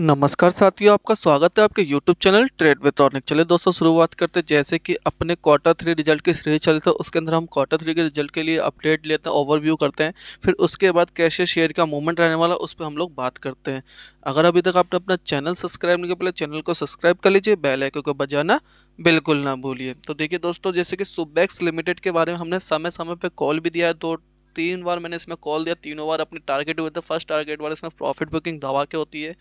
नमस्कार साथियों आपका स्वागत है आपके YouTube चैनल ट्रेड विथॉनिक चले दोस्तों शुरुआत करते हैं जैसे कि अपने क्वार्टर थ्री रिजल्ट की सीरीज चलते तो उसके अंदर हम क्वार्टर थ्री के रिजल्ट के लिए अपडेट लेते हैं ओवरव्यू करते हैं फिर उसके बाद कैसे शेयर का मूवमेंट रहने वाला उस पर हम लोग बात करते हैं अगर अभी तक आपने अपना चैनल सब्सक्राइब नहीं किया पहले चैनल को सब्सक्राइब कर लीजिए बेलाइकों को बजाना बिल्कुल ना भूलिए तो देखिए दोस्तों जैसे कि सुबैक्स लिमिटेड के बारे में हमने समय समय पर कॉल भी दिया है दो तीन बार मैंने इसमें कॉल दिया तीनों बार अपने टारगेट हुए थे फर्स्ट टारगेट बार इसमें प्रॉफिट बुकिंग दबा के होती है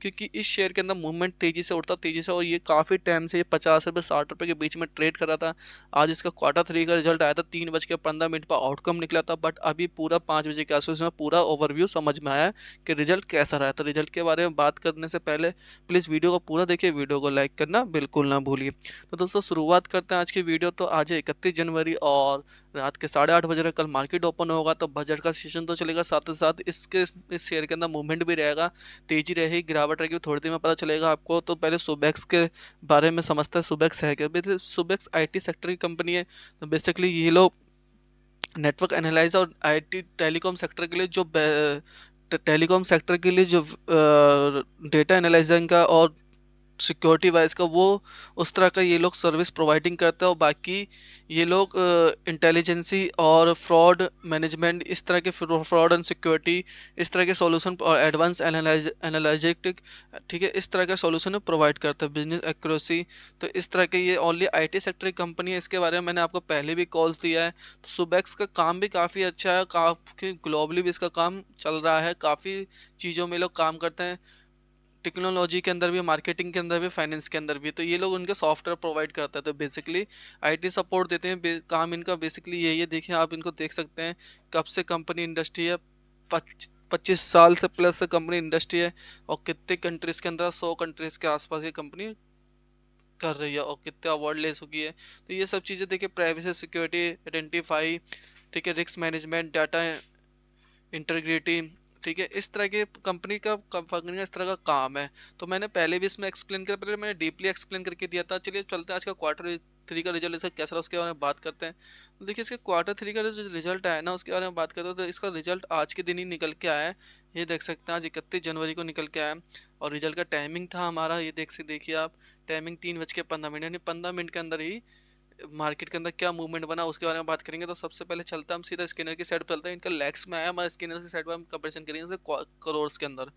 क्योंकि इस शेयर के अंदर मूवमेंट तेज़ी से उठता तेज़ी से और ये काफ़ी टाइम से ये पचास रुपये साठ रुपये के बीच में ट्रेड कर रहा था आज इसका क्वार्टर थ्री का रिजल्ट आया था तीन बज के पंद्रह मिनट पर आउटकम निकला था बट अभी पूरा पाँच बजे के आसपास में पूरा ओवरव्यू समझ में आया कि रिजल्ट कैसा रहा तो रिजल्ट के बारे में बात करने से पहले प्लीज़ वीडियो को पूरा देखिए वीडियो को लाइक करना बिल्कुल ना भूलिए तो दोस्तों शुरुआत करते हैं आज की वीडियो तो आज है इकतीस जनवरी और रात के साढ़े आठ बजे कल मार्केट ओपन करना होगा तो बजट का सीजन तो चलेगा साथ ही साथ इसके इस शेयर के अंदर मूवमेंट भी रहेगा तेजी रहेगी गिरावट रहेगी थोड़ी देर में पता चलेगा आपको तो पहले सुबैक्स के बारे में समझता है सुबैक्स है क्या सुबैक्स आई सेक्टर की कंपनी है तो बेसिकली ये लोग नेटवर्क एनालाइज और आई टेलीकॉम सेक्टर के लिए जो टेलीकॉम सेक्टर के लिए जो डेटा एनालाइजिंग का और सिक्योरिटी वाइज का वो उस तरह का ये लोग सर्विस प्रोवाइडिंग करते हैं और बाकी ये लोग इंटेलिजेंसी और फ्रॉड मैनेजमेंट इस तरह के फ्रॉड एंड सिक्योरिटी इस तरह के सॉल्यूशन और एडवांस एनालिटिक ठीक है इस तरह का सॉल्यूशन प्रोवाइड करते हैं बिजनेस एक्यूरेसी तो इस तरह के ये ओनली आईटी सेक्टर की कंपनी है इसके बारे में मैंने आपको पहले भी कॉल्स दिया है तो सुबैक्स का काम भी काफ़ी अच्छा है काफ़ी ग्लोबली भी इसका काम चल रहा है काफ़ी चीज़ों में लोग काम करते हैं टेक्नोलॉजी के अंदर भी मार्केटिंग के अंदर भी फाइनेंस के अंदर भी तो ये लोग उनके सॉफ्टवेयर प्रोवाइड करता है तो बेसिकली आईटी सपोर्ट देते हैं काम इनका बेसिकली यही है देखिए आप इनको देख सकते हैं कब से कंपनी इंडस्ट्री है पच्चीस साल से प्लस से कंपनी इंडस्ट्री है और कितने कंट्रीज़ के अंदर सौ कंट्रीज़ के आसपास ये कंपनी कर रही है और कितने अवार्ड ले चुकी है तो ये सब चीज़ें देखिए प्राइवेसी सिक्योरिटी आइडेंटिफाई ठीक है रिस्क मैनेजमेंट डाटा इंटरग्रिटी ठीक है इस तरह के कंपनी का कंपनी का इस तरह का काम है तो मैंने पहले भी इसमें एक्सप्लेन किया पहले मैंने डीपली एक्सप्लेन करके दिया था चलिए चलते हैं आज का क्वार्टर थ्री का रिजल्ट इसका कैसा रहा उसके बारे में बात करते हैं तो देखिए इसके क्वार्टर थ्री का जो रिजल्ट आया ना उसके बारे में बात करते हैं तो इसका रिजल्ट आज के दिन ही निकल के आया है ये देख सकते हैं आज इकतीस जनवरी को निकल के आया और रिजल्ट का टाइमिंग था हमारा ये देख से देखिए आप टाइमिंग तीन बज के पंद्रह मिनट यानी पंद्रह मिनट के अंदर ही मार्केट के अंदर क्या मूवमेंट बना उसके बारे में बात करेंगे तो सबसे पहले चलता हम सीधा स्किनर की साइड पर चलता है इनका लैक्स में आया हमारे स्किनर की साइड पर हम कंपेरिजन करेंगे करोड़ के अंदर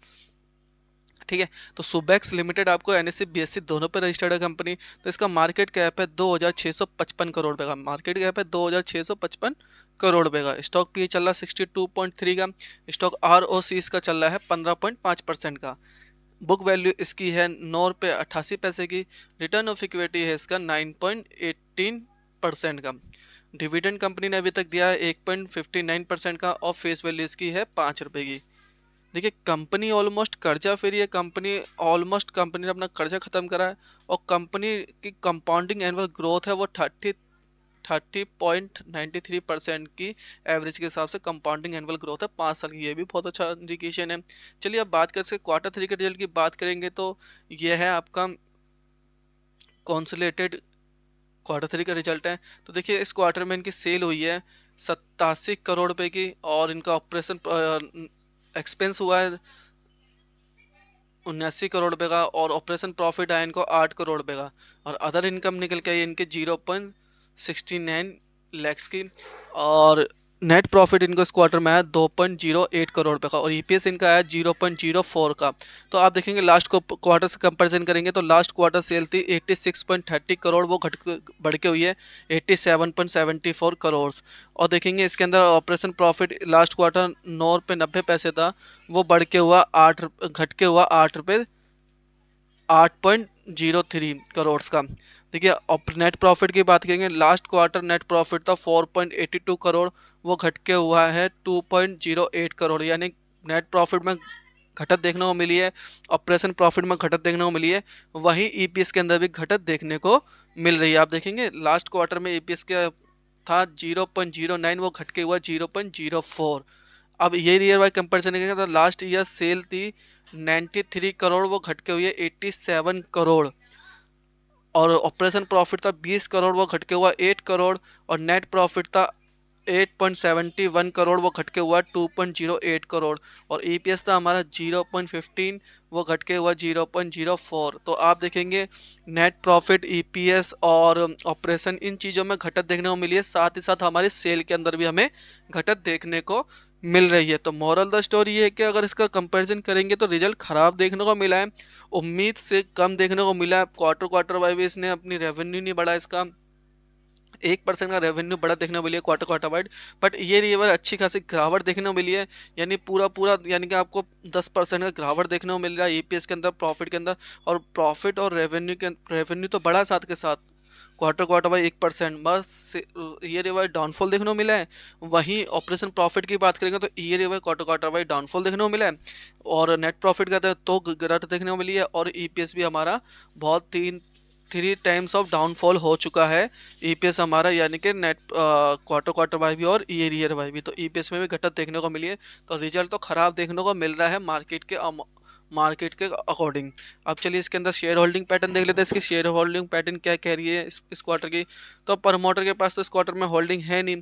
ठीक है तो सुबैक्स लिमिटेड आपको एन एस सी दोनों पर रजिस्टर्ड है कंपनी तो इसका मार्केट कैप है 2655 करोड़ रुपए का मार्केट कैप है 2655 करोड़ रुपए का स्टॉक पी e चल रहा है 62.3 का स्टॉक आर ओ सी इसका चल रहा है 15.5 परसेंट का बुक वैल्यू इसकी है नौ रुपये अट्ठासी पैसे की रिटर्न ऑफ इक्विटी है इसका एट फिफ्टीन परसेंट का डिविडेंड कंपनी ने अभी तक दिया है एक पॉइंट फिफ्टी नाइन परसेंट का और फेस वैल्यू इसकी है पाँच रुपये की देखिए कंपनी ऑलमोस्ट कर्जा फिर है कंपनी ऑलमोस्ट कंपनी ने अपना कर्जा ख़त्म करा है और कंपनी की कंपाउंडिंग एनुअल ग्रोथ है वो thirty thirty point ninety three percent की एवरेज के हिसाब से कंपाउंडिंग एनुअल ग्रोथ है पाँच साल की ये भी बहुत अच्छा इंडिकेशन है चलिए अब बात कर सकते क्वार्टर थ्री के रिजल्ट की बात करेंगे तो यह है आपका कॉन्सुलेटेड क्वार्टर थ्री का रिजल्ट है तो देखिए इस क्वार्टर में इनकी सेल हुई है सत्तासी करोड़ रुपये की और इनका ऑपरेशन एक्सपेंस हुआ है उन्यासी करोड़ रुपये का और ऑपरेशन प्रॉफिट आया इनको आठ करोड़ रुपये का और अदर इनकम निकल के आई इनके zero point sixty nine lakhs की और नेट प्रॉफिट इनका इस क्वार्टर में आया दो पॉइंट जीरो एट करोड़ रुपये का और ईपीएस e इनका आया जीरो पॉइंट जीरो फोर का तो आप देखेंगे लास्ट को क्वार्टर से कंपेरिजन करेंगे तो लास्ट क्वार्टर सेल थी eighty six point thirty crore वो घट बढ़ के हुई है eighty seven point seventy four crore और देखेंगे इसके अंदर ऑपरेशन प्रॉफिट लास्ट क्वार्टर नौ रुपये नब्बे पैसे था वो बढ़ के हुआ आठ घट के हुआ आठ रुपये 8.03 करोड़ का देखिए नेट प्रॉफिट की बात करेंगे लास्ट क्वार्टर नेट प्रॉफिट था 4.82 करोड़ वो घट के हुआ है 2.08 करोड़ यानी नेट प्रॉफिट में घटत देखने को मिली है ऑपरेशन प्रॉफिट में घटत देखने को मिली है वहीं ईपीएस e के अंदर भी घटत देखने को मिल रही है आप देखेंगे लास्ट क्वार्टर में ई e के था 0.09 वो घट के हुआ 0.04 अब ये ईयर वाइज कंपेरिजन देखेंगे तो लास्ट ईयर सेल थी 93 करोड़ वो घट के हुई है 87 करोड़ और ऑपरेशन प्रॉफिट था 20 करोड़ वो घट के हुआ 8 करोड़ और नेट प्रॉफिट था 8.71 करोड़ वो घट के हुआ 2.08 करोड़ और ईपीएस e था हमारा 0.15 वो घट के हुआ 0.04 तो आप देखेंगे नेट प्रॉफिट ईपीएस और ऑपरेशन इन चीज़ों में घटत देखने को मिली है साथ ही साथ हमारी सेल के अंदर भी हमें घटत देखने को मिल रही है तो मॉरल द स्टोरी है कि अगर इसका कंपैरिजन करेंगे तो रिजल्ट ख़राब देखने को मिला है उम्मीद से कम देखने को मिला है क्वार्टर क्वार्टर वाइज भी इसने अपनी रेवेन्यू नहीं बढ़ा इसका एक परसेंट का रेवेन्यू बड़ा देखने को मिली है क्वार्टर क्वार्टर वाइड बट ये रिवर अच्छी खासी गिरावट देखने को मिली है यानी पूरा पूरा यानी कि आपको दस परसेंट का गिरावट देखने को मिल रहा है ई e के अंदर प्रॉफिट के अंदर और प्रॉफिट और रेवेन्यू के रेवेन्यू तो बढ़ा साथ के साथ क्वार्टर क्वार्टर बाई एक परसेंट बस ईयर वाई डाउनफॉल देखने को मिला है वहीं ऑपरेशन प्रॉफिट की बात करेंगे तो year Y quarter quarter by downfall देखने को मिला है और नेट प्रॉफिट का तो गिरावट तो देखने को मिली है और ई e भी हमारा बहुत तीन थ्री टाइम्स ऑफ डाउनफॉल हो चुका है ईपीएस e हमारा यानी कि नेट क्वार्टर क्वार्टर वाई भी और ईयर ईयर वाई भी तो ईपीएस e में भी घटत देखने को मिली है तो रिजल्ट तो ख़राब देखने को मिल रहा है मार्केट के मार्केट के अकॉर्डिंग अब चलिए इसके अंदर शेयर होल्डिंग पैटर्न देख लेते हैं इसकी शेयर होल्डिंग पैटर्न क्या कह रही है इस, क्वार्टर की तो प्रमोटर के पास तो इस क्वार्टर में होल्डिंग है नहीं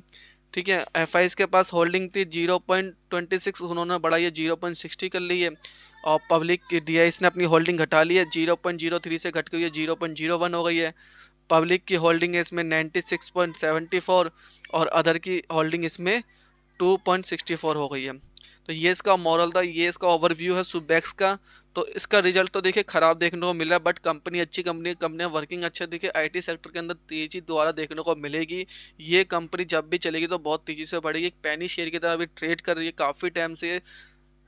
ठीक है एफ के पास होल्डिंग थी जीरो पॉइंट ट्वेंटी सिक्स उन्होंने बढ़ाई है जीरो पॉइंट सिक्सटी कर ली है और पब्लिक की डी ने अपनी होल्डिंग घटा ली है जीरो पॉइंट जीरो थ्री से घट गई है जीरो पॉइंट जीरो वन हो गई है पब्लिक की होल्डिंग है इसमें ninety six point seventy four और अदर की होल्डिंग इसमें टू पॉइंट सिक्सटी फोर हो गई है तो ये इसका मॉरल था ये इसका ओवरव्यू है सुबैक्स का तो इसका रिजल्ट तो देखिए ख़राब देखने को मिला बट कंपनी अच्छी कंपनी कंपनियाँ वर्किंग अच्छे देखिए आईटी सेक्टर के अंदर तेज़ी द्वारा देखने को मिलेगी ये कंपनी जब भी चलेगी तो बहुत तेज़ी से बढ़ेगी पैनी शेयर की तरह अभी ट्रेड कर रही है काफ़ी टाइम से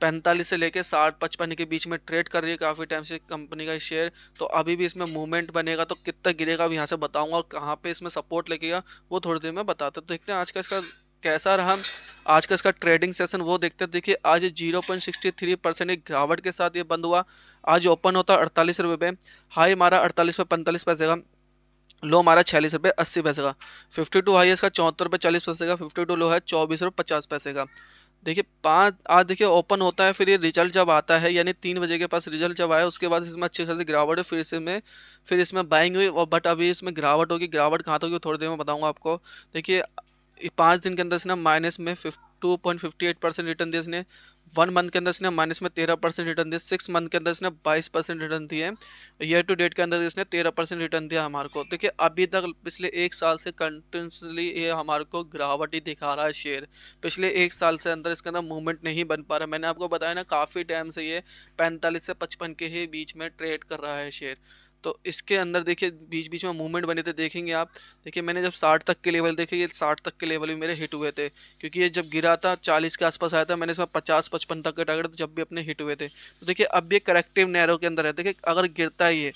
पैंतालीस से लेकर साठ पचपन के बीच में ट्रेड कर रही है काफ़ी टाइम से कंपनी का शेयर तो अभी भी इसमें मूवमेंट बनेगा तो कितना गिरेगा अब यहाँ से बताऊँगा और कहाँ पर इसमें सपोर्ट लगेगा वो थोड़ी देर में बताते तो देखते हैं आज का इसका कैसा रहा आज का इसका ट्रेडिंग सेशन वो देखते हैं देखिए आज 0.63 परसेंट गिरावट के साथ ये बंद हुआ आज ओपन होता अड़तालीस रुपये पे हाई मारा अड़तालीस पे पैंतालीस पैसे का लो मारा छियालीस रुपये अस्सी पैसे का फिफ्टी टू हाई इसका चौहत्तर रुपये चालीस पैसे का फिफ्टी टू लो है चौबीस रुपये पचास पैसे का देखिए पाँच आज देखिए ओपन होता है फिर ये रिजल्ट जब आता है यानी तीन बजे के पास रिजल्ट जब आया उसके बाद इसमें अच्छी खासी गिरावट है फिर इसमें फिर इसमें बाइंग हुई और बट अभी इसमें गिरावट होगी गिरावट कहाँ तो होगी थोड़ी देर में बताऊँगा आपको देखिए पाँच दिन के अंदर इसने माइनस में two point fifty eight percent return दिया इसने वन मंथ के अंदर इसने माइनस में तेरह परसेंट रिटर्न दिया सिक्स मंथ के अंदर इसने बाईस परसेंट रिटर्न दिए ईयर टू डेट के अंदर इसने तेरह परसेंट रिटर्न दिया हमारे को देखिए अभी तक पिछले एक साल से कंटिन्यूसली ये हमारे को गिरावट ही दिखा रहा है शेयर पिछले एक साल से अंदर इसके अंदर मूवमेंट नहीं बन पा रहा मैंने आपको बताया ना काफ़ी टाइम से ये पैंतालीस से पचपन के ही बीच में ट्रेड कर रहा है शेयर तो इसके अंदर देखिए बीच बीच में मूवमेंट बने थे देखेंगे आप देखिए मैंने जब साठ तक के लेवल देखे ये साठ तक के लेवल भी मेरे हिट हुए थे क्योंकि ये जब गिरा था चालीस के आसपास आया था मैंने इसमें पचास पचपन तक के टारगेट जब भी अपने हिट हुए थे तो देखिए अब ये करेक्टिव नैरो के अंदर है देखिए अगर गिरता ही है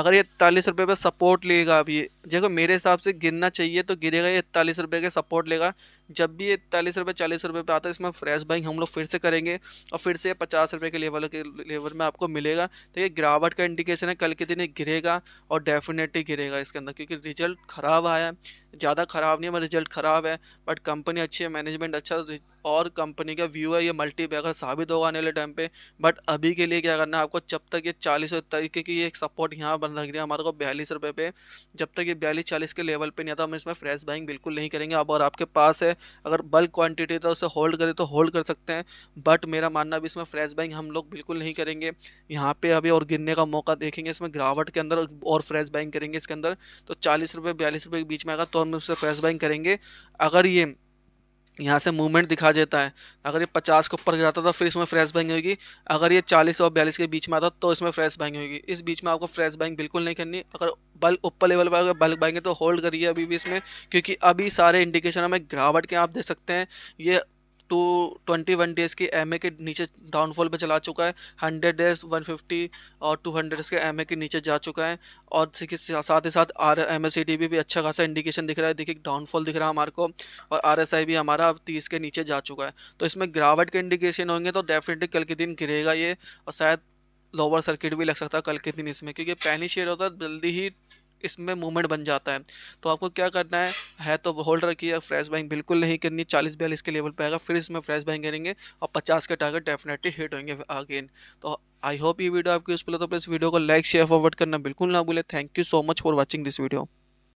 अगर ये इकतालीस रुपये पर सपोर्ट लेगा अभी ये देखो मेरे हिसाब से गिरना चाहिए तो गिरेगा ये इकतालीस रुपये का सपोर्ट लेगा जब भी ये तालीस रुपये चालीस रुपये पर आता है इसमें फ्रेश बाइंग हम लोग फिर से करेंगे और फिर से पचास रुपये के लेवल के लेवल में आपको मिलेगा तो ये गिरावट का इंडिकेशन है कल के दिन ये गिरेगा और डेफिनेटली गिरेगा इसके अंदर क्योंकि रिजल्ट ख़राब आया ज़्यादा ख़राब नहीं है रिजल्ट ख़राब है बट कंपनी अच्छी है मैनेजमेंट अच्छा और कंपनी का व्यू है ये मल्टी बैगर साबित होगा आने वाले टाइम पर बट अभी के लिए क्या करना है आपको जब तक ये चालीस तरीके की एक सपोर्ट यहाँ बन लग रही है हमारे को बयालीस रुपये पे जब तक ये बयालीस चालीस के लेवल पर नहीं आता हम इसमें फ्रेश बाइंग बिल्कुल नहीं करेंगे अब और आपके पास है अगर बल्क क्वांटिटी था उसे होल्ड करें तो होल्ड कर सकते हैं बट मेरा मानना भी इसमें फ्रेश बाइंग हम लोग बिल्कुल नहीं करेंगे यहाँ पे अभी और गिरने का मौका देखेंगे इसमें गिरावट के अंदर और फ्रेश बाइंग करेंगे इसके अंदर तो चालीस रुपये बयालीस रुपये के बीच में आएगा तो हम उससे फ्रेश बाइंग करेंगे अगर ये यहाँ से मूवमेंट दिखा देता है अगर ये पचास के ऊपर जाता तो फिर इसमें फ्रेश बैंक होगी अगर ये चालीस और बयालीस के बीच में आता तो इसमें फ्रेश बैंक होगी इस बीच में आपको फ्रेश बैंग बिल्कुल नहीं करनी अगर बल्क ऊपर लेवल पर अगर बल्क है तो होल्ड करिए अभी भी इसमें क्योंकि अभी सारे इंडिकेशन हमें गिरावट के आप दे सकते हैं ये टू ट्वेंटी वन डेज़ के एम के नीचे डाउनफॉल पे चला चुका है हंड्रेड डेज वन फिफ्टी और टू हंड्रेड के एम के नीचे जा चुका है और साथ ही साथ आर एम एस भी, भी अच्छा खासा इंडिकेशन दिख रहा है देखिए डाउनफॉल दिख रहा है हमारे को और आर एस आई भी हमारा अब तीस के नीचे जा चुका है तो इसमें गिरावट के इंडिकेशन होंगे तो डेफिनेटली कल के दिन गिरेगा ये और शायद लोअर सर्किट भी लग सकता है कल के दिन इसमें क्योंकि पहली शेयर होता है जल्दी ही इसमें मूवमेंट बन जाता है तो आपको क्या करना है है तो होल्ड रखिए फ्रेश बाइंग बिल्कुल नहीं करनी चालीस बयालीस के लेवल पर आएगा फिर इसमें फ्रेश बाइंग करेंगे और पचास के टारगेट डेफिनेटली हिट होंगे अगेन तो आई होप ये वीडियो आपकी उस पर तो प्लीज़ वीडियो को लाइक शेयर फॉरवर्ड करना बिल्कुल ना भूले thank you so much for watching this video